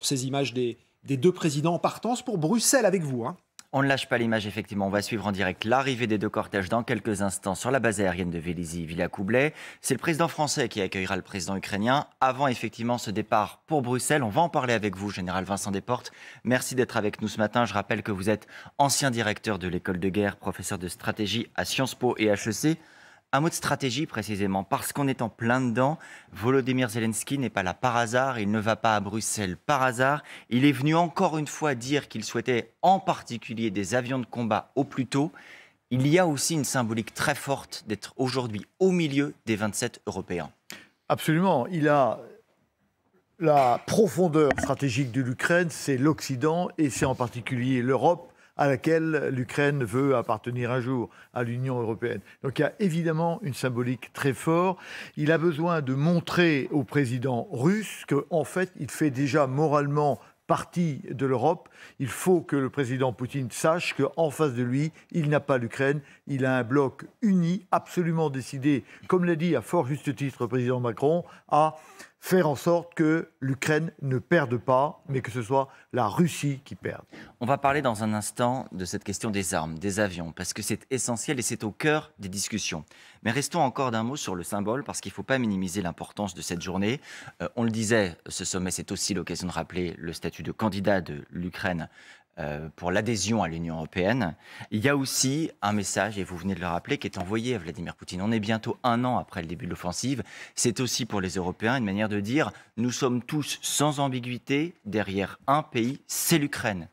ces images des, deux présidents en partance pour Bruxelles avec vous. Hein. On ne lâche pas l'image, effectivement. On va suivre en direct l'arrivée des deux cortèges dans quelques instants sur la base aérienne de Vélizy-Villacoublay. C'est le président français qui accueillera le président ukrainien avant, effectivement, ce départ pour Bruxelles. On va en parler avec vous, général Vincent Desportes. Merci d'être avec nous ce matin. Je rappelle que vous êtes ancien directeur de l'école de guerre, professeur de stratégie à Sciences Po et HEC. Un mot de stratégie précisément, parce qu'on est en plein dedans. Volodymyr Zelensky n'est pas là par hasard, il ne va pas à Bruxelles par hasard. Il est venu encore une fois dire qu'il souhaitait en particulier des avions de combat au plus tôt. Il y a aussi une symbolique très forte d'être aujourd'hui au milieu des 27 Européens. Absolument, il a la profondeur stratégique de l'Ukraine, c'est l'Occident et c'est en particulier l'Europe à laquelle l'Ukraine veut appartenir un jour, à l'Union européenne. Donc il y a évidemment une symbolique très forte. Il a besoin de montrer au président russe qu'en fait, il fait déjà moralement partie de l'Europe, il faut que le président Poutine sache qu'en face de lui, il n'a pas l'Ukraine, il a un bloc uni, absolument décidé, comme l'a dit à fort juste titre le président Macron, à faire en sorte que l'Ukraine ne perde pas, mais que ce soit la Russie qui perde. On va parler dans un instant de cette question des armes, des avions, parce que c'est essentiel et c'est au cœur des discussions. Mais restons encore d'un mot sur le symbole, parce qu'il ne faut pas minimiser l'importance de cette journée. Euh, on le disait, ce sommet, c'est aussi l'occasion de rappeler le statut de candidat de l'Ukraine euh, pour l'adhésion à l'Union européenne. Il y a aussi un message, et vous venez de le rappeler, qui est envoyé à Vladimir Poutine. On est bientôt un an après le début de l'offensive. C'est aussi pour les Européens une manière de dire nous sommes tous sans ambiguïté derrière un pays, c'est l'Ukraine.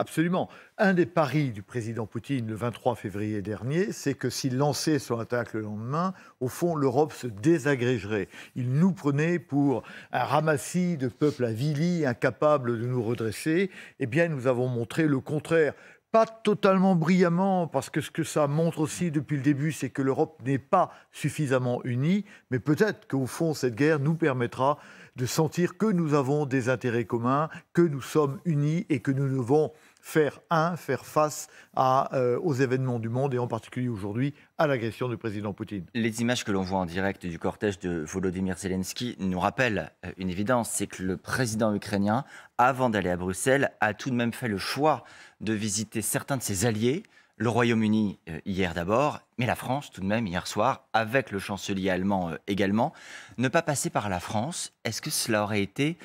Absolument. Un des paris du président Poutine le 23 février dernier, c'est que s'il lançait son attaque le lendemain, au fond, l'Europe se désagrégerait. Il nous prenait pour un ramassis de peuples avilis, incapables de nous redresser. Eh bien, nous avons montré le contraire pas totalement brillamment, parce que ce que ça montre aussi depuis le début, c'est que l'Europe n'est pas suffisamment unie, mais peut-être qu'au fond, cette guerre nous permettra de sentir que nous avons des intérêts communs, que nous sommes unis et que nous devons faire un, faire face euh, aux événements du monde et en particulier aujourd'hui à l'agression du président Poutine. Les images que l'on voit en direct du cortège de Volodymyr Zelensky nous rappellent euh, une évidence, c'est que le président ukrainien, avant d'aller à Bruxelles, a tout de même fait le choix de visiter certains de ses alliés, le Royaume-Uni euh, hier d'abord, mais la France tout de même hier soir, avec le chancelier allemand également. Ne pas passer par la France, est-ce que cela aurait été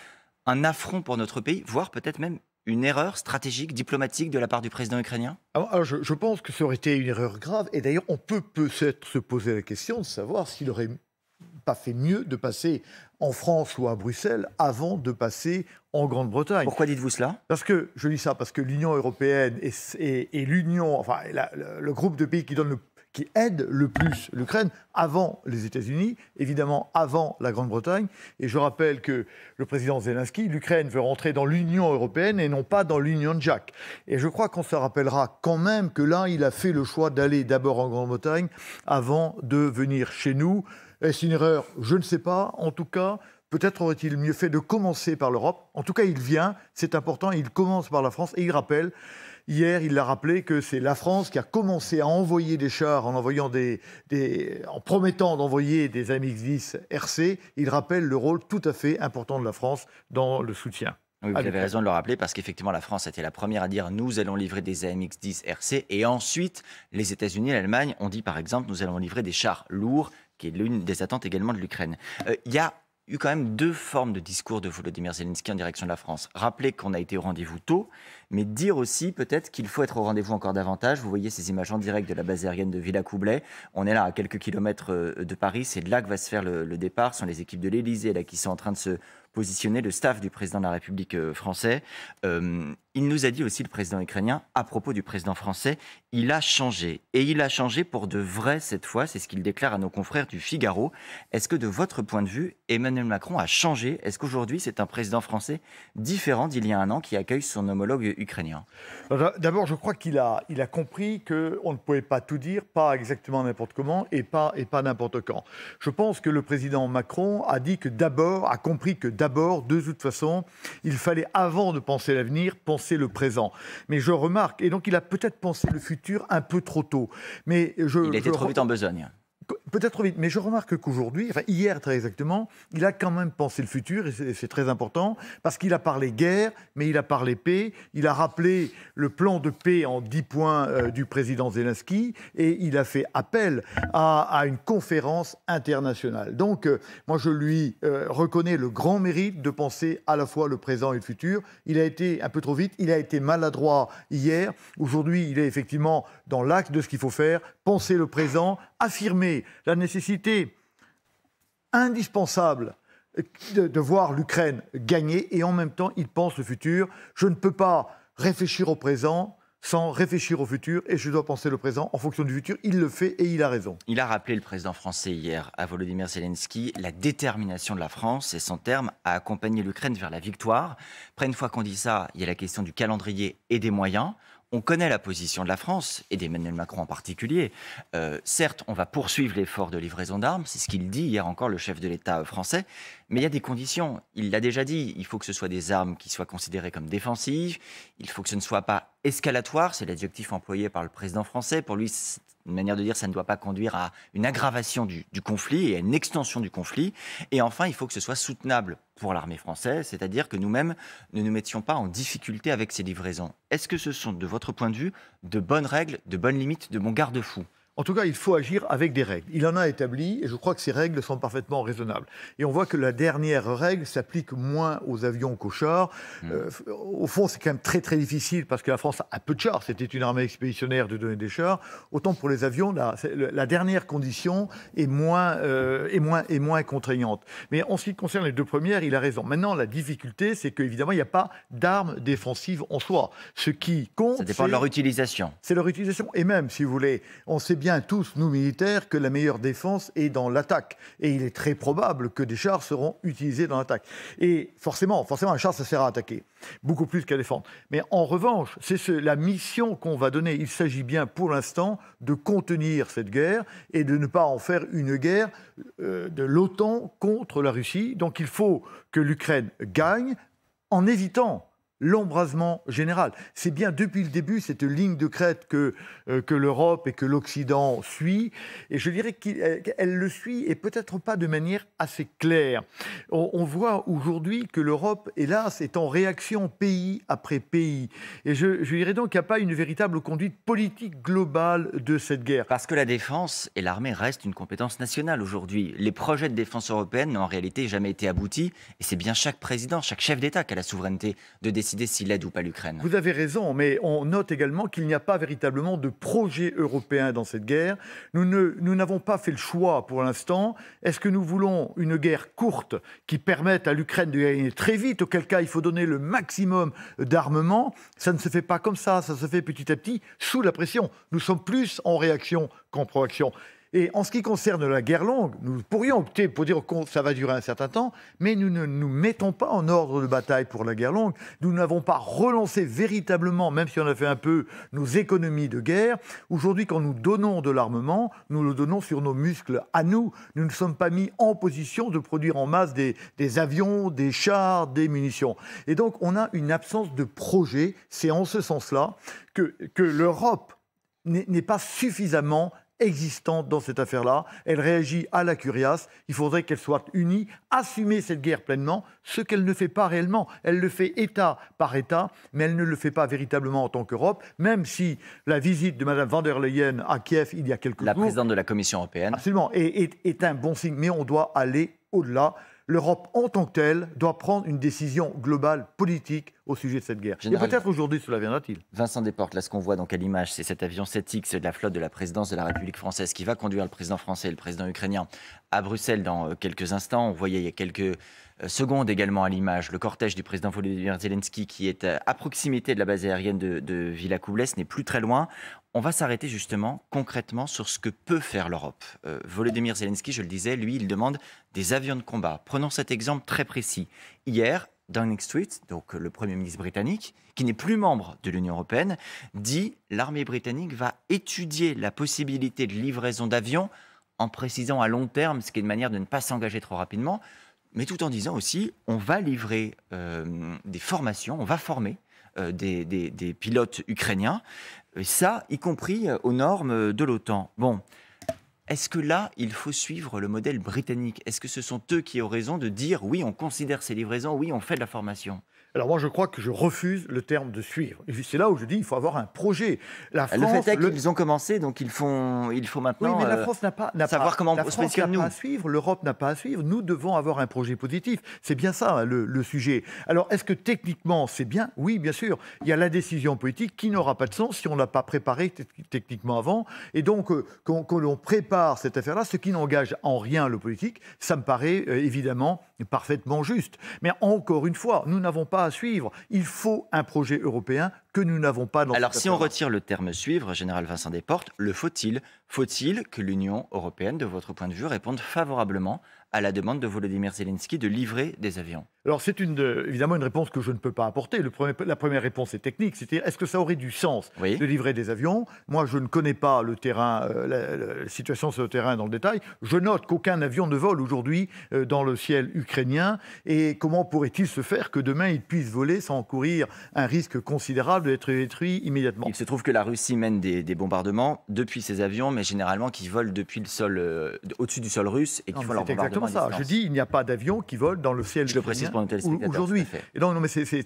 un affront pour notre pays, voire peut-être même une erreur stratégique, diplomatique de la part du président ukrainien ah, ah, je, pense que ça aurait été une erreur grave. Et d'ailleurs, on peut peut-être se poser la question de savoir s'il n'aurait pas fait mieux de passer en France ou à Bruxelles avant de passer en Grande-Bretagne. Pourquoi dites-vous cela Parce que, je dis ça, parce que l'Union européenne et, l'Union, enfin le groupe de pays qui donne le qui aide le plus l'Ukraine avant les États-Unis, évidemment avant la Grande-Bretagne. Et je rappelle que le président Zelensky, l'Ukraine veut rentrer dans l'Union européenne et non pas dans l'Union de Jack. Et je crois qu'on se rappellera quand même que là, il a fait le choix d'aller d'abord en Grande-Bretagne avant de venir chez nous. Est-ce une erreur Je ne sais pas. En tout cas, Peut-être aurait-il mieux fait de commencer par l'Europe. En tout cas, il vient, c'est important, il commence par la France et il rappelle Hier, il a rappelé que c'est la France qui a commencé à envoyer des chars en, envoyant des, en promettant d'envoyer des AMX-10 RC. Il rappelle le rôle tout à fait important de la France dans le soutien. Oui, vous avez raison de le rappeler parce qu'effectivement, la France a été la première à dire nous allons livrer des AMX-10 RC. Et ensuite, les États-Unis et l'Allemagne ont dit par exemple nous allons livrer des chars lourds, qui est l'une des attentes également de l'Ukraine. Euh, il y a eu quand même deux formes de discours de Volodymyr Zelensky en direction de la France. Rappeler qu'on a été au rendez-vous tôt, mais dire aussi peut-être qu'il faut être au rendez-vous encore davantage. Vous voyez ces images en direct de la base aérienne de Villacoublay. On est là à quelques kilomètres euh, de Paris. C'est de là que va se faire le, départ. Ce sont les équipes de l'Elysée là qui sont en train de se positionner le staff du président de la République euh, français. Euh, il nous a dit aussi, le président ukrainien, à propos du président français, il a changé. Et il a changé pour de vrai cette fois, c'est ce qu'il déclare à nos confrères du Figaro. Est-ce que de votre point de vue, Emmanuel Macron a changé Est-ce qu'aujourd'hui, c'est un président français différent d'il y a un an qui accueille son homologue ukrainien euh, D'abord, je crois qu'il a, il a compris qu'on ne pouvait pas tout dire, pas exactement n'importe comment et pas, et pas n'importe quand. Je pense que le président Macron a dit que d'abord, a compris que d'abord, d'abord, de toute façon, il fallait, avant de penser l'avenir, penser le présent. Mais je remarque, et donc il a peut-être pensé le futur un peu trop tôt. Mais il était trop vite en besogne peut-être trop vite. Mais je remarque qu'aujourd'hui, enfin hier très exactement, il a quand même pensé le futur, et c'est très important, parce qu'il a parlé guerre, mais il a parlé paix, il a rappelé le plan de paix en 10 points euh, du président Zelensky, et il a fait appel à, une conférence internationale. Donc, euh, moi, je lui euh, reconnais le grand mérite de penser à la fois le présent et le futur. Il a été un peu trop vite, il a été maladroit hier. Aujourd'hui, il est effectivement dans l'acte de ce qu'il faut faire, penser le présent, affirmer la nécessité indispensable de, voir l'Ukraine gagner et en même temps il pense le futur. Je ne peux pas réfléchir au présent sans réfléchir au futur et je dois penser le présent en fonction du futur. Il le fait et il a raison. Il a rappelé le président français hier à Volodymyr Zelensky la détermination de la France et son terme à accompagner l'Ukraine vers la victoire. Après, une fois qu'on dit ça, il y a la question du calendrier et des moyens on connaît la position de la France et d'Emmanuel Macron en particulier. Euh, certes, on va poursuivre l'effort de livraison d'armes, c'est ce qu'il dit hier encore le chef de l'État français, mais il y a des conditions. Il l'a déjà dit, il faut que ce soit des armes qui soient considérées comme défensives, il faut que ce ne soit pas escalatoire, c'est l'adjectif employé par le président français. Pour lui, une manière de dire ça ne doit pas conduire à une aggravation du, du, conflit et à une extension du conflit. Et enfin, il faut que ce soit soutenable pour l'armée française, c'est-à-dire que nous-mêmes ne nous mettions pas en difficulté avec ces livraisons. Est-ce que ce sont, de votre point de vue, de bonnes règles, de bonnes limites, de bons garde fou en tout cas, il faut agir avec des règles. Il en a établi, et je crois que ces règles sont parfaitement raisonnables. Et on voit que la dernière règle s'applique moins aux avions qu'aux chars. Hmm. Euh, au fond, c'est quand même très très difficile parce que la France a peu de chars. C'était une armée expéditionnaire de donner des chars. Autant pour les avions, la, la dernière condition est moins, euh, moins, est moins contraignante. Mais en ce qui concerne les deux premières, il a raison. Maintenant, la difficulté, c'est qu'évidemment, il n'y a pas d'armes défensives en soi. Ce qui compte. Ça dépend de leur utilisation. C'est leur utilisation. Et même, si vous voulez, on sait bien tous, nous militaires, que la meilleure défense est dans l'attaque. Et il est très probable que des chars seront utilisés dans l'attaque. Et forcément, forcément, un char, ça sert à attaquer, beaucoup plus qu'à défendre. Mais en revanche, c'est la mission qu'on va donner. Il s'agit bien pour l'instant de contenir cette guerre et de ne pas en faire une guerre euh, de l'OTAN contre la Russie. Donc il faut que l'Ukraine gagne en évitant l'embrasement général. C'est bien depuis le début cette ligne de crête que, euh, que l'Europe et que l'Occident suit, et je dirais euh, qu'elle le suit, et peut-être pas de manière assez claire. On, voit aujourd'hui que l'Europe, hélas, est en réaction pays après pays, et je, je dirais donc qu'il n'y a pas une véritable conduite politique globale de cette guerre. Parce que la défense et l'armée restent une compétence nationale aujourd'hui. Les projets de défense européenne n'ont en réalité jamais été aboutis, et c'est bien chaque président, chaque chef d'État qui a la souveraineté de décider décider s'il aide ou pas l'Ukraine. Vous avez raison, mais on note également qu'il n'y a pas véritablement de projet européen dans cette guerre. Nous n'avons pas fait le choix pour l'instant. Est-ce que nous voulons une guerre courte qui permette à l'Ukraine de gagner très vite, auquel cas il faut donner le maximum d'armement Ça ne se fait pas comme ça, ça se fait petit à petit sous la pression. Nous sommes plus en réaction qu'en proaction. Et en ce qui concerne la guerre longue, nous pourrions opter pour dire que ça va durer un certain temps, mais nous ne nous mettons pas en ordre de bataille pour la guerre longue. Nous n'avons pas relancé véritablement, même si on a fait un peu, nos économies de guerre. Aujourd'hui, quand nous donnons de l'armement, nous le donnons sur nos muscles à nous. Nous ne sommes pas mis en position de produire en masse des, avions, des chars, des munitions. Et donc, on a une absence de projet. C'est en ce sens-là que l'Europe n'est pas suffisamment existante dans cette affaire-là. Elle réagit à la curiace. Il faudrait qu'elle soit unie, assumer cette guerre pleinement, ce qu'elle ne fait pas réellement. Elle le fait État par État, mais elle ne le fait pas véritablement en tant qu'Europe, même si la visite de Mme van der Leyen à Kiev il y a quelques jours... La présidente de la Commission européenne. Absolument, et est un bon signe, mais on doit aller au-delà l'Europe en tant que telle doit prendre une décision globale politique au sujet de cette guerre. Et peut-être aujourd'hui cela viendra-t-il. Vincent Desportes, là ce qu'on voit dans à l'image, c'est cet avion 7X de la flotte de la présidence de la République française qui va conduire le président français et le président ukrainien à Bruxelles dans euh, quelques instants. On voyait il y a quelques euh, seconde également à l'image, le cortège du président Volodymyr Zelensky qui est euh, à proximité de la base aérienne de, de n'est plus très loin. On va s'arrêter justement concrètement sur ce que peut faire l'Europe. Euh, Volodymyr Zelensky, je le disais, lui, il demande des avions de combat. Prenons cet exemple très précis. Hier, Downing Street, donc le Premier ministre britannique, qui n'est plus membre de l'Union européenne, dit l'armée britannique va étudier la possibilité de livraison d'avions en précisant à long terme, ce qui est une manière de ne pas s'engager trop rapidement, mais tout en disant aussi, on va livrer euh, des formations, on va former euh, des, pilotes ukrainiens, ça, y compris euh, aux normes de l'OTAN. Bon, est-ce que là, il faut suivre le modèle britannique Est-ce que ce sont eux qui ont raison de dire oui, on considère ces livraisons, oui, on fait de la formation alors moi, je crois que je refuse le terme de suivre. c'est là où je dis, il faut avoir un projet. La ah, France, le fait est qu'ils ont commencé, donc ils font, il faut maintenant. mais la euh, France n'a pas, savoir comment la France n'a pas à suivre, l'Europe n'a pas à suivre. Nous devons avoir un projet positif. C'est bien ça hein, le, sujet. Alors est-ce que techniquement c'est bien Oui, bien sûr. Il y a la décision politique qui n'aura pas de sens si on l'a pas préparée techniquement avant. Et donc euh, quand, on prépare cette affaire-là, ce qui n'engage en rien le politique, ça me paraît euh, évidemment parfaitement juste. Mais encore une fois, nous n'avons pas à suivre. Il faut un projet européen que nous n'avons pas dans Alors si on retire le terme suivre, général Vincent Desportes, le faut-il Faut-il que l'Union européenne, de votre point de vue, réponde favorablement à la demande de Volodymyr Zelensky de livrer des avions alors c'est une, euh, évidemment une réponse que je ne peux pas apporter. la première réponse est technique, c'était est-ce que ça aurait du sens de livrer des avions Moi, je ne connais pas le terrain, euh, la, situation sur le terrain dans le détail. Je note qu'aucun avion ne vole aujourd'hui euh, dans le ciel ukrainien. Et comment pourrait-il se faire que demain il puisse voler sans courir un risque considérable d'être détruit immédiatement Il se trouve que la Russie mène des, bombardements depuis ses avions, mais généralement qui volent depuis le sol, au-dessus du sol russe et qui font leur bombardement. C'est exactement ça. Je dis il n'y a pas d'avion qui vole dans le ciel. ukrainien pour nos téléspectateurs. Aujourd'hui.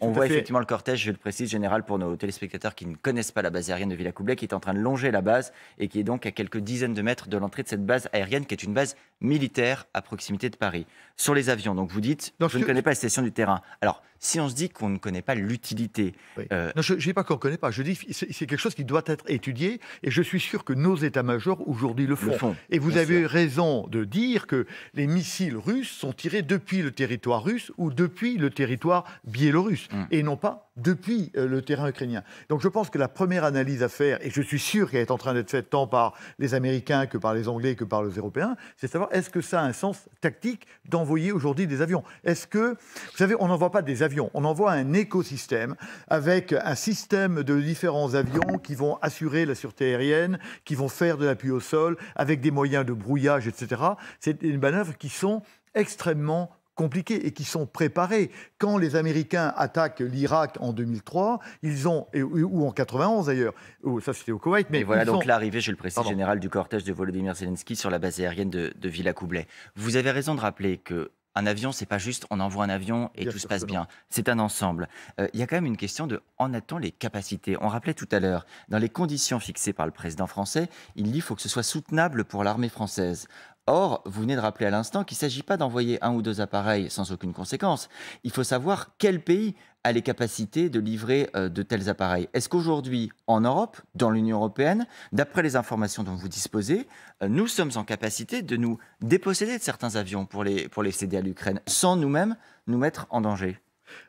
On voit effectivement le cortège, je le précise, général, pour nos téléspectateurs qui ne connaissent pas la base aérienne de Villacoublay, qui est en train de longer la base et qui est donc à quelques dizaines de mètres de l'entrée de cette base aérienne, qui est une base militaire à proximité de Paris. Sur les avions, donc vous dites, je ne connais pas la station du terrain. Alors, si on se dit qu'on ne connaît pas l'utilité. Euh, non, je ne dis pas qu'on ne connaît pas. Je dis c'est quelque chose qui doit être étudié et je suis sûr que nos états-majors aujourd'hui le, font. Et vous avez raison de dire que les missiles russes sont tirés depuis le territoire russe ou depuis le territoire biélorusse hmm. et non pas depuis euh, le terrain ukrainien. Donc je pense que la première analyse à faire, et je suis sûr qu'elle est en train d'être faite tant par les Américains que par les Anglais que par les Européens, c'est de savoir est-ce que ça a un sens tactique d'envoyer aujourd'hui des avions Est-ce que, vous savez, on n'envoie pas des avions on envoie un écosystème avec un système de différents avions qui vont assurer la sûreté aérienne, qui vont faire de l'appui au sol, avec des moyens de brouillage, etc. C'est une manœuvres qui sont extrêmement compliquées et qui sont préparées. Quand les Américains attaquent l'Irak en 2003, ils ont, ou en 91 d'ailleurs, oh, ça c'était au Koweït, mais. voilà donc l'arrivée, je le précise, général du cortège de Volodymyr Zelensky sur la base aérienne de, de Villa Coublet. Vous avez raison de rappeler que un avion, c'est pas juste on envoie un avion et tout se passe bien. C'est un ensemble. Euh, il y a quand même une question de en a les capacités On rappelait tout à l'heure, dans les conditions fixées par le président français, il dit qu'il faut que ce soit soutenable pour l'armée française. Or, vous venez de rappeler à l'instant qu'il ne s'agit pas d'envoyer un ou deux appareils sans aucune conséquence. Il faut savoir quel pays a les capacités de livrer euh, de tels appareils. Est-ce qu'aujourd'hui, en Europe, dans l'Union européenne, d'après les informations dont vous disposez, euh, nous sommes en capacité de nous déposséder de certains avions pour les, pour les céder à l'Ukraine, sans nous-mêmes nous mettre en danger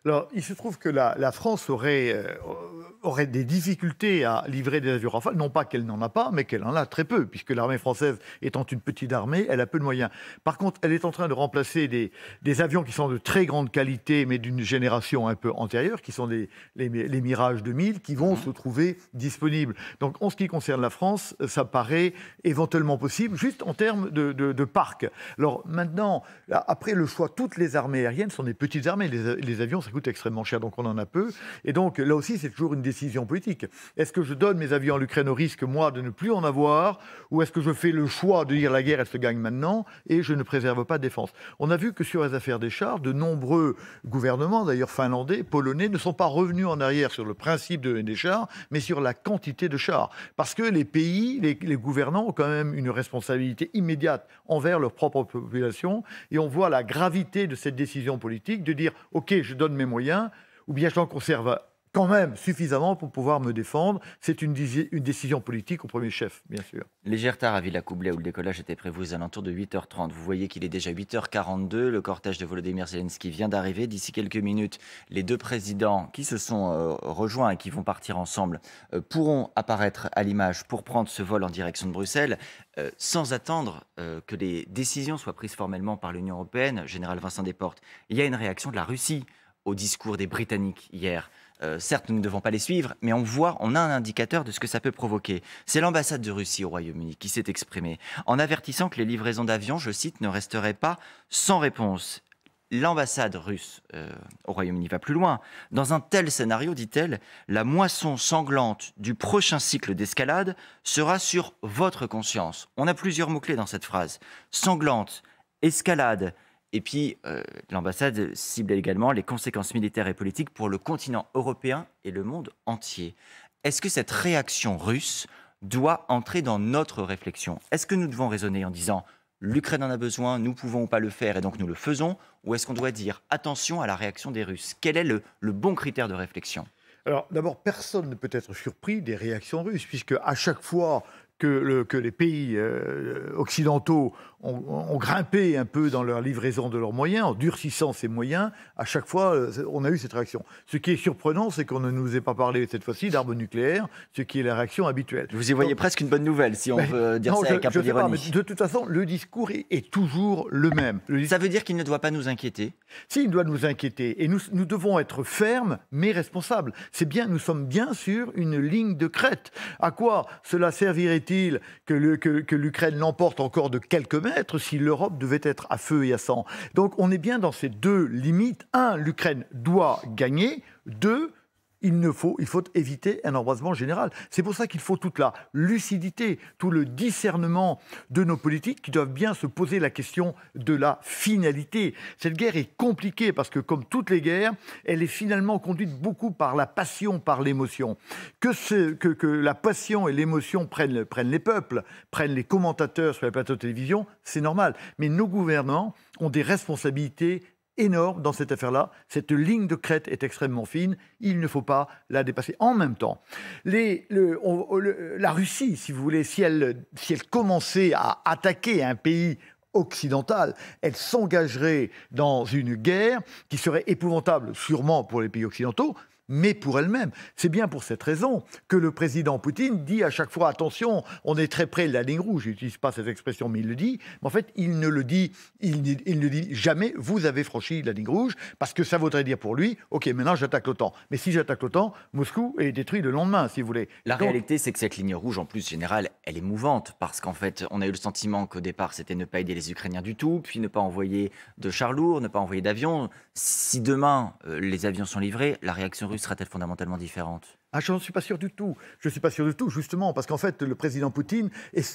alors, il se trouve que la, France aurait, euh, aurait des difficultés à livrer des avions Rafale. Non pas qu'elle n'en a pas, mais qu'elle en a très peu, puisque l'armée française étant une petite armée, elle a peu de moyens. Par contre, elle est en train de remplacer des, avions qui sont de très grande qualité, mais d'une génération un peu antérieure, qui sont les, les Mirage 2000, qui vont mmh. se trouver disponibles. Donc, en ce qui concerne la France, ça paraît éventuellement possible, juste en termes de, de, parc. Alors, maintenant, après le choix, toutes les armées aériennes sont des petites armées. Les, les avions ça coûte extrêmement cher, donc on en a peu. Et donc là aussi, c'est toujours une décision politique. Est-ce que je donne mes avions en l'Ukraine au risque, moi, de ne plus en avoir, ou est-ce que je fais le choix de dire la guerre, elle se gagne maintenant, et je ne préserve pas défense On a vu que sur les affaires des chars, de nombreux gouvernements, d'ailleurs finlandais, polonais, ne sont pas revenus en arrière sur le principe de des chars, mais sur la quantité de chars. Parce que les pays, les, gouvernants ont quand même une responsabilité immédiate envers leur propre population, et on voit la gravité de cette décision politique de dire, OK, je donne mes moyens, ou bien je l'en conserve quand même suffisamment pour pouvoir me défendre. C'est une, décision politique au premier chef, bien sûr. Légère tard à Villacoublay, où le décollage était prévu aux alentours de 8h30. Vous voyez qu'il est déjà 8h42. Le cortège de Volodymyr Zelensky vient d'arriver. D'ici quelques minutes, les deux présidents qui se sont euh, rejoints et qui vont partir ensemble euh, pourront apparaître à l'image pour prendre ce vol en direction de Bruxelles, euh, sans attendre que les décisions soient prises formellement par l'Union européenne. Général Vincent Desportes, il y a une réaction de la Russie au discours des Britanniques hier. Euh, certes, nous ne devons pas les suivre, mais on voit, on a un indicateur de ce que ça peut provoquer. C'est l'ambassade de Russie au Royaume-Uni qui s'est exprimée en avertissant que les livraisons d'avions, je cite, ne resteraient pas sans réponse. L'ambassade russe euh, au Royaume-Uni va plus loin. Dans un tel scénario, dit-elle, la moisson sanglante du prochain cycle d'escalade sera sur votre conscience. On a plusieurs mots-clés dans cette phrase. Sanglante, escalade, et puis, euh, l'ambassade cible également les conséquences militaires et politiques pour le continent européen et le monde entier. Est-ce que cette réaction russe doit entrer dans notre réflexion Est-ce que nous devons raisonner en disant l'Ukraine en a besoin, nous pouvons pas le faire et donc nous le faisons Ou est-ce qu'on doit dire attention à la réaction des Russes Quel est le, bon critère de réflexion alors d'abord, personne ne peut être surpris des réactions russes, puisque à chaque fois que, les pays euh, occidentaux ont, grimpé un peu dans leur livraison de leurs moyens, en durcissant ces moyens. À chaque fois, euh, on a eu cette réaction. Ce qui est surprenant, c'est qu'on ne nous ait pas parlé cette fois-ci d'armes nucléaires, ce qui est la réaction habituelle. Vous y voyez presque une bonne nouvelle, si on veut dire ça avec un peu De toute façon, le discours est, toujours le même. Ça veut dire qu'il ne doit pas nous inquiéter Si, il doit nous inquiéter. Et nous, nous devons être fermes, mais responsables. C'est bien, nous sommes bien sur une ligne de crête. À quoi cela servirait-il que l'Ukraine l'emporte encore de quelques mètres être si l'Europe devait être à feu et à sang. Donc on est bien dans ces deux limites. Un, l'Ukraine doit gagner. Deux, il, ne faut, éviter un embrasement général. C'est pour ça qu'il faut toute la lucidité, tout le discernement de nos politiques qui doivent bien se poser la question de la finalité. Cette guerre est compliquée parce que, comme toutes les guerres, elle est finalement conduite beaucoup par la passion, par l'émotion. Que, la passion et l'émotion prennent, les peuples, prennent les commentateurs sur la plateaux de télévision, c'est normal. Mais nos gouvernants ont des responsabilités énorme dans cette affaire-là. Cette ligne de crête est extrêmement fine. Il ne faut pas la dépasser. En même temps, les, la Russie, si vous voulez, si elle, si elle commençait à attaquer un pays occidental, Elle s'engagerait dans une guerre qui serait épouvantable sûrement pour les pays occidentaux, mais pour elle-même. C'est bien pour cette raison que le président Poutine dit à chaque fois attention, on est très près de la ligne rouge. n'utilise pas cette expression, mais il le dit. en fait, il ne le dit, il, il ne dit jamais vous avez franchi la ligne rouge, parce que ça voudrait dire pour lui ok, maintenant j'attaque l'OTAN. Mais si j'attaque l'OTAN, Moscou est détruit le lendemain, si vous voulez. La réalité, c'est que cette ligne rouge, en plus générale, elle est mouvante, parce qu'en fait, on a eu le sentiment qu'au départ, c'était ne pas aider les Ukrainiens du tout, puis ne pas envoyer de chars lourds, ne pas envoyer d'avions. Si demain, euh, les avions sont livrés, la réaction russe sera-t-elle fondamentalement différente ah, je n'en suis pas sûr du tout. Je ne suis pas sûr du tout, justement, parce qu'en fait, le président Poutine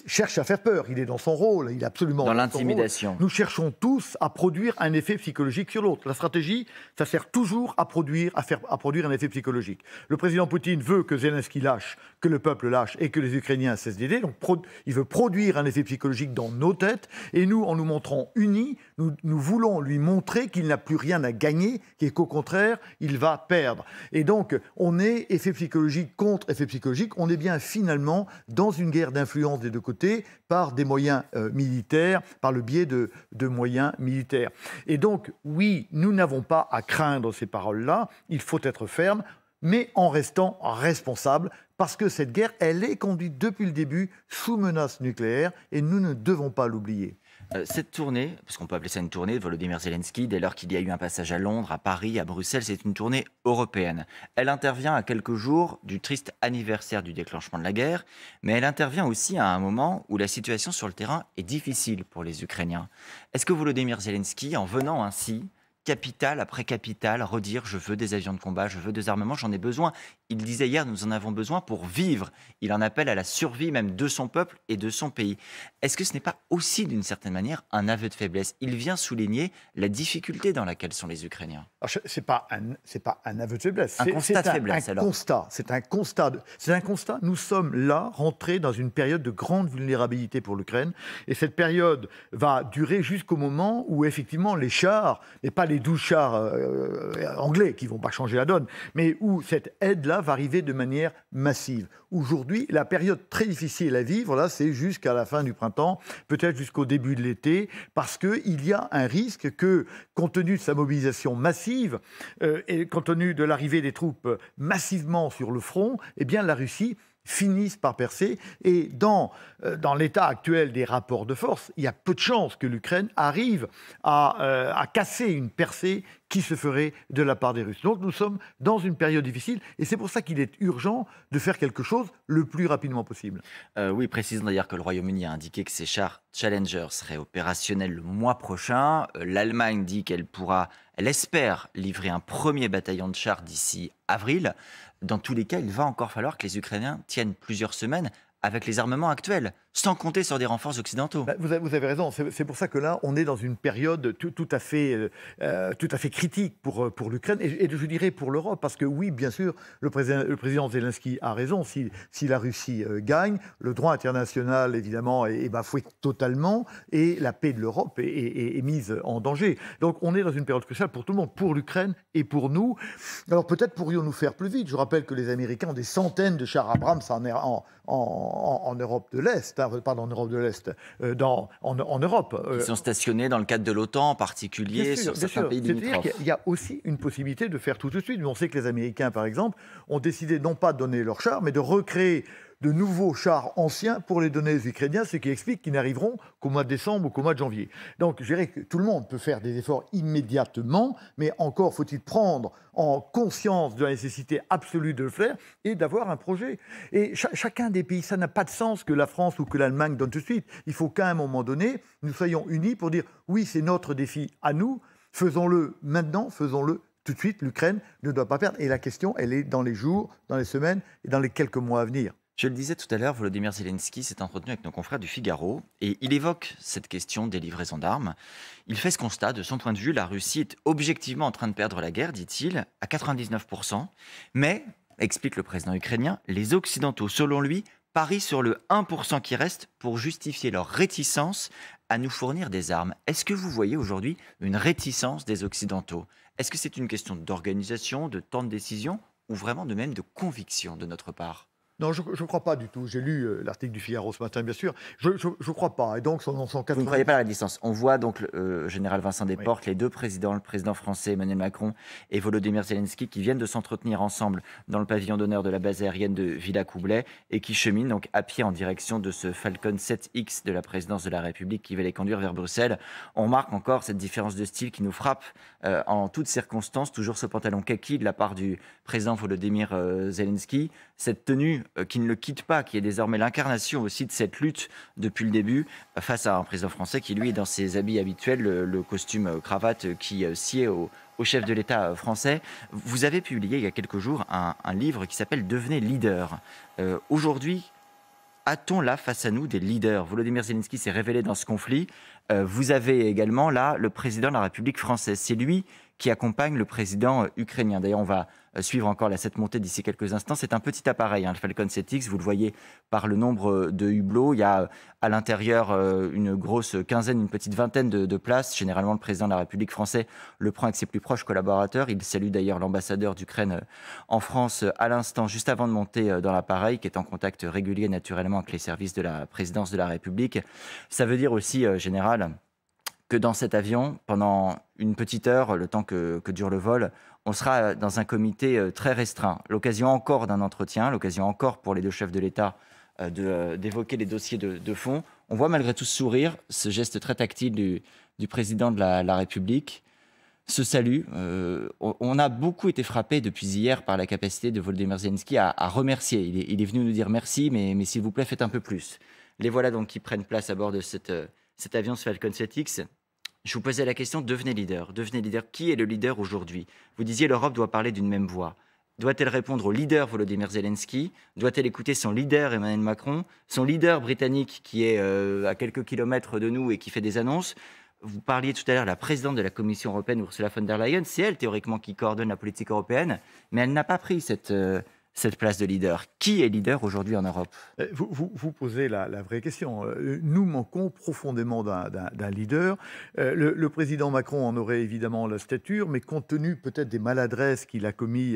cherche à faire peur. Il est dans son rôle. Il est absolument dans l'intimidation. Nous cherchons tous à produire un effet psychologique sur l'autre. La stratégie, ça sert toujours à produire, à faire, à produire un effet psychologique. Le président Poutine veut que Zelensky lâche, que le peuple lâche et que les Ukrainiens cessent d'aider. Donc il veut produire un effet psychologique dans nos têtes. Et nous, en nous montrant unis, nous, voulons lui montrer qu'il n'a plus rien à gagner et qu'au contraire, il va perdre. Et donc on est effet psychologique contre effet psychologique. On est bien finalement dans une guerre d'influence des deux côtés par des moyens euh, militaires, par le biais de moyens militaires. Et donc oui, nous n'avons pas à craindre ces paroles-là. Il faut être ferme mais en restant responsable parce que cette guerre, elle est conduite depuis le début sous menace nucléaire et nous ne devons pas l'oublier. Euh, cette tournée, parce qu'on peut appeler ça une tournée de Volodymyr Zelensky, dès lors qu'il y a eu un passage à Londres, à Paris, à Bruxelles, c'est une tournée européenne. Elle intervient à quelques jours du triste anniversaire du déclenchement de la guerre, mais elle intervient aussi à un moment où la situation sur le terrain est difficile pour les Ukrainiens. Est-ce que Volodymyr Zelensky, en venant ainsi, capital après capital, redire je veux des avions de combat, je veux des armements, j'en ai besoin. Il disait hier, nous en avons besoin pour vivre. Il en appelle à la survie même de son peuple et de son pays. Est-ce que ce n'est pas aussi d'une certaine manière un aveu de faiblesse Il vient souligner la difficulté dans laquelle sont les Ukrainiens. C'est pas c'est pas un aveu de faiblesse. Un constat de constat. C'est un constat. C'est un constat. Nous sommes là rentrés dans une période de grande vulnérabilité pour l'Ukraine et cette période va durer jusqu'au moment où effectivement les chars, et pas les douchards euh, anglais qui vont pas changer la donne, mais où cette aide-là va arriver de manière massive. Aujourd'hui, la période très difficile à vivre, là, c'est jusqu'à la fin du printemps, peut-être jusqu'au début de l'été, parce qu'il y a un risque que, compte tenu de sa mobilisation massive euh, et compte tenu de l'arrivée des troupes massivement sur le front, et eh bien, la Russie finissent par percer. Et dans, euh, dans l'état actuel des rapports de force, il y a peu de chances que l'Ukraine arrive à, euh, à casser une percée qui se ferait de la part des Russes. Donc nous sommes dans une période difficile et c'est pour ça qu'il est urgent de faire quelque chose le plus rapidement possible. Euh, oui, précisons d'ailleurs que le Royaume-Uni a indiqué que ses chars Challenger seraient opérationnels le mois prochain. Euh, L'Allemagne dit qu'elle pourra, elle espère livrer un premier bataillon de chars d'ici avril. Dans tous les cas, il va encore falloir que les Ukrainiens tiennent plusieurs semaines avec les armements actuels sans compter sur des renforts occidentaux. Bah, vous avez, raison, c'est pour ça que là, on est dans une période tout, à, fait, euh, euh, tout à fait critique pour, euh, pour l'Ukraine et, je dirais pour l'Europe, parce que oui, bien sûr, le président, Zelensky a raison, si, la Russie gagne, le droit international, évidemment, est, bafoué totalement et la paix de l'Europe est, mise en danger. Donc on est dans une période cruciale pour tout le monde, pour l'Ukraine et pour nous. Alors peut-être pourrions-nous faire plus vite. Je rappelle que les Américains ont des centaines de chars Abrams en, en, Europe de l'Est. Hein pardon, en Europe de l'Est, euh, en, en, Europe. Euh. Ils sont stationnés dans le cadre de l'OTAN en particulier sur certains pays limitrophes. C'est-à-dire qu'il y a aussi une possibilité de faire tout de suite. Mais on sait que les Américains, par exemple, ont décidé non pas de donner leur char mais de recréer de nouveaux chars anciens pour les donner aux Ukrainiens, ce qui explique qu'ils n'arriveront qu'au mois de décembre ou qu'au mois de janvier. Donc je dirais que tout le monde peut faire des efforts immédiatement, mais encore faut-il prendre en conscience de la nécessité absolue de le faire et d'avoir un projet. Et chacun des pays, ça n'a pas de sens que la France ou que l'Allemagne donne tout de suite. Il faut qu'à un moment donné, nous soyons unis pour dire oui, c'est notre défi à nous, faisons-le maintenant, faisons-le tout de suite, l'Ukraine ne doit pas perdre. Et la question, elle est dans les jours, dans les semaines et dans les quelques mois à venir. Je le disais tout à l'heure, Volodymyr Zelensky s'est entretenu avec nos confrères du Figaro et il évoque cette question des livraisons d'armes. Il fait ce constat, de son point de vue, la Russie est objectivement en train de perdre la guerre, dit-il, à 99%, mais, explique le président ukrainien, les Occidentaux, selon lui, parient sur le 1% qui reste pour justifier leur réticence à nous fournir des armes. Est-ce que vous voyez aujourd'hui une réticence des Occidentaux Est-ce que c'est une question d'organisation, de temps de décision ou vraiment de même de conviction de notre part non, je ne crois pas du tout. J'ai lu euh, l'article du Figaro ce matin, bien sûr. Je ne crois pas. Et donc, son Vous ne croyez pas à la distance. On voit donc le euh, général Vincent Desportes, les deux présidents, le président français Emmanuel Macron et Volodymyr Zelensky, qui viennent de s'entretenir ensemble dans le pavillon d'honneur de la base aérienne de Villacoublay et qui cheminent donc à pied en direction de ce Falcon 7X de la présidence de la République qui va les conduire vers Bruxelles. On marque encore cette différence de style qui nous frappe euh, en toutes circonstances. Toujours ce pantalon kaki de la part du président Volodymyr Zelensky, cette tenue euh, qui ne le quitte pas, qui est désormais l'incarnation aussi de cette lutte depuis le début face à un président français qui, lui, est dans ses habits habituels, le, costume euh, cravate euh, qui sied au, chef de l'État français. Vous avez publié il y a quelques jours un, livre qui s'appelle Devenez leader. Aujourd'hui, a-t-on là face à nous des leaders Volodymyr Zelensky s'est révélé dans ce conflit. vous avez également là le président de la République française. C'est lui qui accompagne le président euh, ukrainien. D'ailleurs, on va euh, suivre encore la, cette montée d'ici quelques instants. C'est un petit appareil, hein, le Falcon 7X. Vous le voyez par le nombre euh, de hublots. Il y a à l'intérieur une grosse quinzaine, une petite vingtaine de, de, places. Généralement, le président de la République française le prend avec ses plus proches collaborateurs. Il salue d'ailleurs l'ambassadeur d'Ukraine en France à l'instant, juste avant de monter dans l'appareil, qui est en contact régulier naturellement avec les services de la présidence de la République. Ça veut dire aussi, général, que dans cet avion, pendant une petite heure, le temps que, dure le vol, on sera dans un comité euh, très restreint. L'occasion encore d'un entretien, l'occasion encore pour les deux chefs de l'État euh, euh, d'évoquer les dossiers de, fond. On voit malgré tout ce sourire, ce geste très tactile du, du président de la, République, ce salut. on a beaucoup été frappé depuis hier par la capacité de Volodymyr Zelensky à, remercier. Il est, venu nous dire merci, mais, mais s'il vous plaît, faites un peu plus. Les voilà donc qui prennent place à bord de cette, cet avion ce Falcon 7X. Je vous posais la question, devenez leader. Devenez leader. Qui est le leader aujourd'hui Vous disiez l'Europe doit parler d'une même voix. Doit-elle répondre au leader Volodymyr Zelensky Doit-elle écouter son leader Emmanuel Macron Son leader britannique qui est euh, à quelques kilomètres de nous et qui fait des annonces Vous parliez tout à l'heure la présidente de la Commission européenne, Ursula von der Leyen. C'est elle théoriquement qui coordonne la politique européenne, mais elle n'a pas pris cette... Euh, cette place de leader. Qui est leader aujourd'hui en Europe euh, vous, vous, posez la, vraie question. Euh, nous manquons profondément d'un leader. Euh, le, président Macron en aurait évidemment la stature, mais compte tenu peut-être des maladresses qu'il a, commis,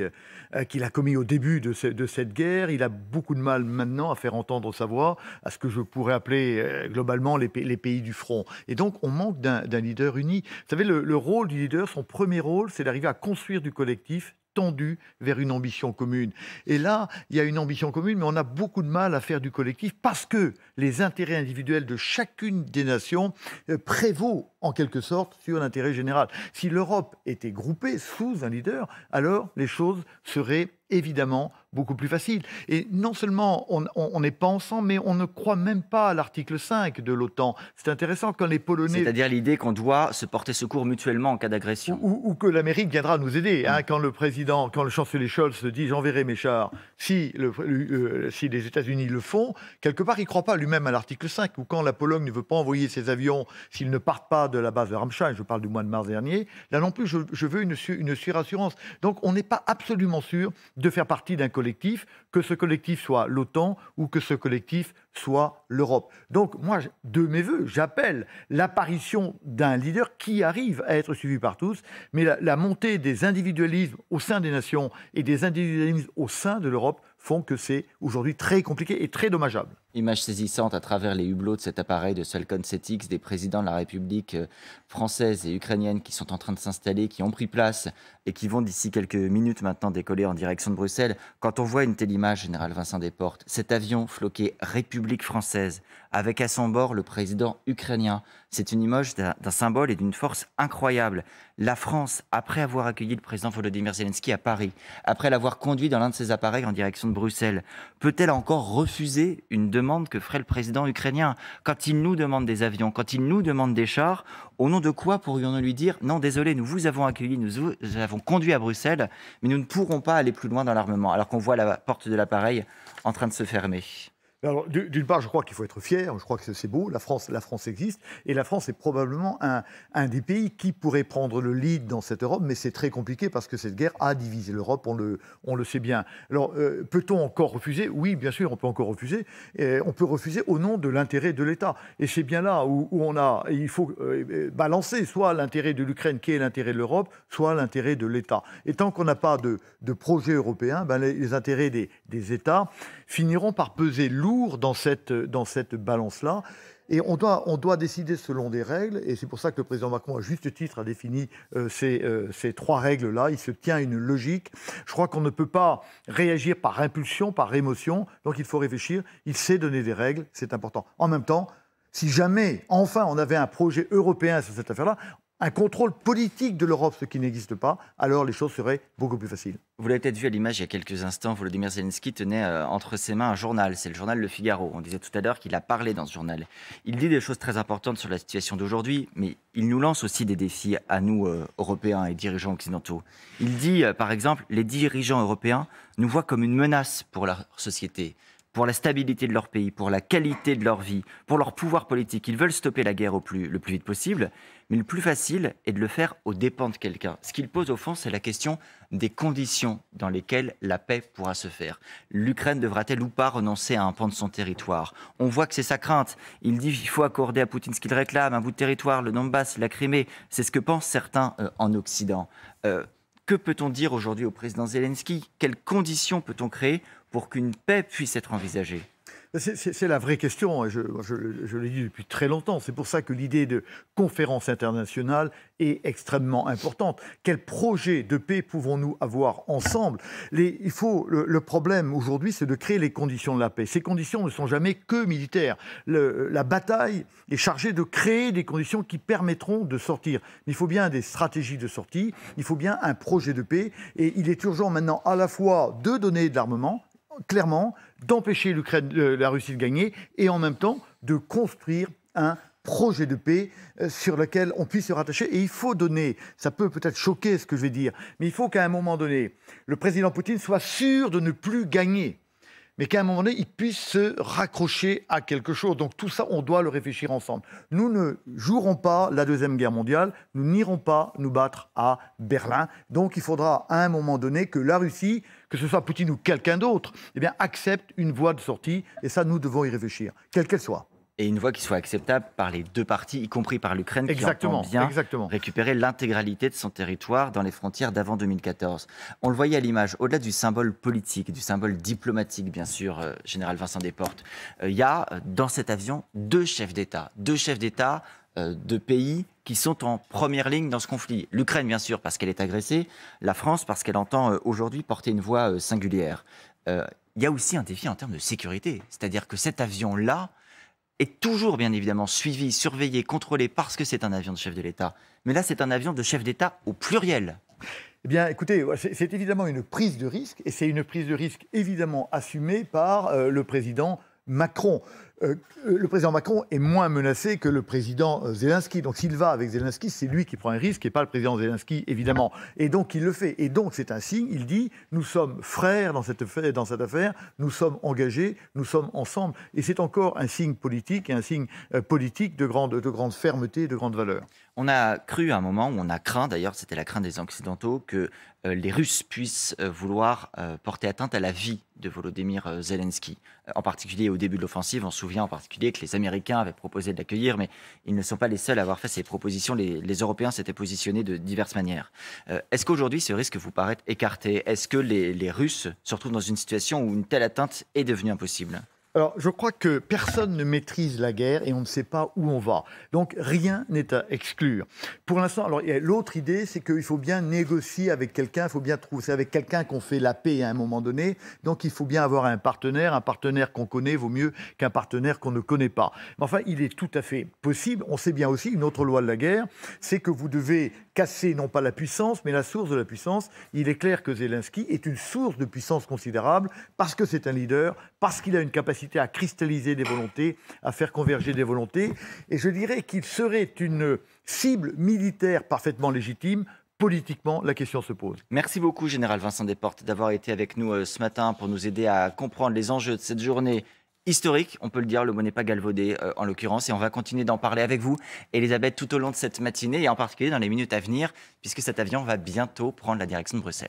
qu'il a commis au début de, cette guerre, il a beaucoup de mal maintenant à faire entendre sa voix à ce que je pourrais appeler globalement les, pays du front. Et donc on manque d'un leader uni. Vous savez, le, le rôle du leader, son premier rôle, c'est d'arriver à construire du collectif tendu vers une ambition commune. Et là, il y a une ambition commune, mais on a beaucoup de mal à faire du collectif parce que les intérêts individuels de chacune des nations euh, prévaut en quelque sorte sur l'intérêt général. Si l'Europe était groupée sous un leader, alors les choses seraient évidemment beaucoup plus faciles. Et non seulement on n'est pas ensemble, mais on ne croit même pas à l'article 5 de l'OTAN. C'est intéressant quand les Polonais... C'est-à-dire l'idée qu'on doit se porter secours mutuellement en cas d'agression. Ou, que l'Amérique viendra nous aider. Hein, mm. quand le président, quand le chancelier Scholz dit j'enverrai mes chars, si, le, euh, si les États-Unis le font, quelque part il ne croit pas lui-même à l'article 5. Ou quand la Pologne ne veut pas envoyer ses avions s'ils ne partent pas de la base de Ramstein, je parle du mois de mars dernier, là non plus, je, veux une, une surassurance. Donc on n'est pas absolument sûr de faire partie d'un collectif, que ce collectif soit l'OTAN ou que ce collectif soit l'Europe. Donc moi, de mes voeux, j'appelle l'apparition d'un leader qui arrive à être suivi par tous, mais la montée des individualismes au sein des nations et des individualismes au sein de l'Europe font que c'est aujourd'hui très compliqué et très dommageable. Image saisissante à travers les hublots de cet appareil de Falcon 7X des présidents de la République euh, française et ukrainienne qui sont en train de s'installer, qui ont pris place et qui vont d'ici quelques minutes maintenant décoller en direction de Bruxelles. Quand on voit une telle image, général Vincent Desportes, cet avion floqué République française avec à son bord le président ukrainien, c'est une image d'un symbole et d'une force incroyable la France, après avoir accueilli le président Volodymyr Zelensky à Paris, après l'avoir conduit dans l'un de ses appareils en direction de Bruxelles, peut-elle encore refuser une demande que ferait le président ukrainien quand il nous demande des avions, quand il nous demande des chars Au nom de quoi pourrions-nous lui dire non, désolé, nous vous avons accueilli, nous vous avons conduit à Bruxelles, mais nous ne pourrons pas aller plus loin dans l'armement, alors qu'on voit la porte de l'appareil en train de se fermer. D'une part, je crois qu'il faut être fier, je crois que c'est beau, la France, la France existe, et la France est probablement un, des pays qui pourrait prendre le lead dans cette Europe, mais c'est très compliqué parce que cette guerre a divisé l'Europe, on le, on le sait bien. Alors, euh, peut-on encore refuser Oui, bien sûr, on peut encore refuser. Et on peut refuser au nom de l'intérêt de l'État. Et c'est bien là où, on a, il faut euh, euh, balancer soit l'intérêt de l'Ukraine qui est l'intérêt de l'Europe, soit l'intérêt de l'État. Et tant qu'on n'a pas de, de, projet européen, ben, les, intérêts des, des États finiront par peser lourdement dans cette, dans cette balance-là. Et on doit, on doit décider selon des règles, et c'est pour ça que le président Macron, à juste titre, a défini euh, ces, euh, ces, trois règles-là. Il se tient à une logique. Je crois qu'on ne peut pas réagir par impulsion, par émotion, donc il faut réfléchir. Il sait donner des règles, c'est important. En même temps, si jamais, enfin, on avait un projet européen sur cette affaire-là, un contrôle politique de l'Europe, ce qui n'existe pas, alors les choses seraient beaucoup plus faciles. Vous l'avez peut-être vu à l'image il y a quelques instants, Volodymyr Zelensky tenait euh, entre ses mains un journal, c'est le journal Le Figaro. On disait tout à l'heure qu'il a parlé dans ce journal. Il dit des choses très importantes sur la situation d'aujourd'hui, mais il nous lance aussi des défis à nous, euh, Européens et dirigeants occidentaux. Il dit, euh, par exemple, les dirigeants européens nous voient comme une menace pour leur société pour la stabilité de leur pays, pour la qualité de leur vie, pour leur pouvoir politique. Ils veulent stopper la guerre au plus, le plus vite possible, mais le plus facile est de le faire aux dépens de quelqu'un. Ce qu'il pose au fond, c'est la question des conditions dans lesquelles la paix pourra se faire. L'Ukraine devra-t-elle ou pas renoncer à un pan de son territoire On voit que c'est sa crainte. Il dit qu'il faut accorder à Poutine ce qu'il réclame, un bout de territoire, le Donbass, la Crimée. C'est ce que pensent certains euh, en Occident. Euh, que peut-on dire aujourd'hui au président Zelensky Quelles conditions peut-on créer pour qu'une paix puisse être envisagée c'est la vraie question, je, l'ai dit depuis très longtemps. C'est pour ça que l'idée de conférence internationale est extrêmement importante. Quel projet de paix pouvons-nous avoir ensemble les, il faut, le, problème aujourd'hui, c'est de créer les conditions de la paix. Ces conditions ne sont jamais que militaires. la bataille est chargée de créer des conditions qui permettront de sortir. il faut bien des stratégies de sortie, il faut bien un projet de paix, et il est urgent maintenant à la fois de donner de l'armement, clairement d'empêcher l'Ukraine, euh, la Russie de gagner et en même temps de construire un projet de paix euh, sur lequel on puisse se rattacher. Et il faut donner, ça peut peut-être choquer ce que je vais dire, mais il faut qu'à un moment donné, le président Poutine soit sûr de ne plus gagner mais qu'à un moment donné, il puisse se raccrocher à quelque chose. Donc tout ça, on doit le réfléchir ensemble. Nous ne jouerons pas la Deuxième Guerre mondiale, nous n'irons pas nous battre à Berlin. Donc il faudra à un moment donné que la Russie que ce soit Poutine ou quelqu'un d'autre, eh bien, accepte une voie de sortie. Et ça, nous devons y réfléchir, quelle qu'elle soit et une voie qui soit acceptable par les deux parties, y compris par l'Ukraine qui entend bien récupérer l'intégralité de son territoire dans les frontières d'avant 2014. On le voyait à l'image, au-delà du symbole politique, du symbole diplomatique, bien sûr, euh, général Vincent Desportes, euh, il y a euh, dans cet avion deux chefs d'État, deux chefs d'État euh, de pays qui sont en première ligne dans ce conflit. L'Ukraine, bien sûr, parce qu'elle est agressée, la France, parce qu'elle entend euh, aujourd'hui porter une voix euh, singulière. il y a aussi un défi en termes de sécurité, c'est-à-dire que cet avion-là est toujours, bien évidemment, suivi, surveillé, contrôlé, parce que c'est un avion de chef de l'État. Mais là, c'est un avion de chef d'État au pluriel. Eh bien, écoutez, c'est évidemment une prise de risque, et c'est une prise de risque évidemment assumée par le président Macron. Euh, le président Macron est moins menacé que le président euh, Zelensky. Donc s'il va avec Zelensky, c'est lui qui prend un risque et pas le président Zelensky, évidemment. Et donc il le fait. Et donc c'est un signe, il dit, nous sommes frères dans cette, affaire, dans cette affaire, nous sommes engagés, nous sommes ensemble. Et c'est encore un signe politique et un signe euh, politique de grande, de grande fermeté, de grande valeur. On a cru à un moment où on a craint, d'ailleurs c'était la crainte des Occidentaux, que les Russes puissent vouloir porter atteinte à la vie de Volodymyr Zelensky. En particulier au début de l'offensive, en se souviens en particulier que les Américains avaient proposé de l'accueillir, mais ils ne sont pas les seuls à avoir fait ces propositions. Les, Européens s'étaient positionnés de diverses manières. Euh, est-ce qu'aujourd'hui, ce risque vous paraît écarté Est-ce que les, les Russes se retrouvent dans une situation où une telle atteinte est devenue impossible alors, je crois que personne ne maîtrise la guerre et on ne sait pas où on va. Donc, rien n'est à exclure. Pour l'instant, alors l'autre idée, c'est qu'il faut bien négocier avec quelqu'un, il faut bien trouver, c'est avec quelqu'un qu'on fait la paix à un moment donné. Donc, il faut bien avoir un partenaire, un partenaire qu'on connaît vaut mieux qu'un partenaire qu'on ne connaît pas. enfin, il est tout à fait possible. On sait bien aussi une autre loi de la guerre, c'est que vous devez casser non pas la puissance, mais la source de la puissance. Il est clair que Zelensky est une source de puissance considérable parce que c'est un leader, parce qu'il a une capacité à cristalliser des volontés, à faire converger des volontés. Et je dirais qu'il serait une cible militaire parfaitement légitime politiquement, la question se pose. Merci beaucoup, Général Vincent Desportes, d'avoir été avec nous euh, ce matin pour nous aider à comprendre les enjeux de cette journée historique, on peut le dire, le mot n'est pas galvaudé euh, en l'occurrence, et on va continuer d'en parler avec vous, Elisabeth, tout au long de cette matinée, et en particulier dans les minutes à venir, puisque cet avion va bientôt prendre la direction de Bruxelles.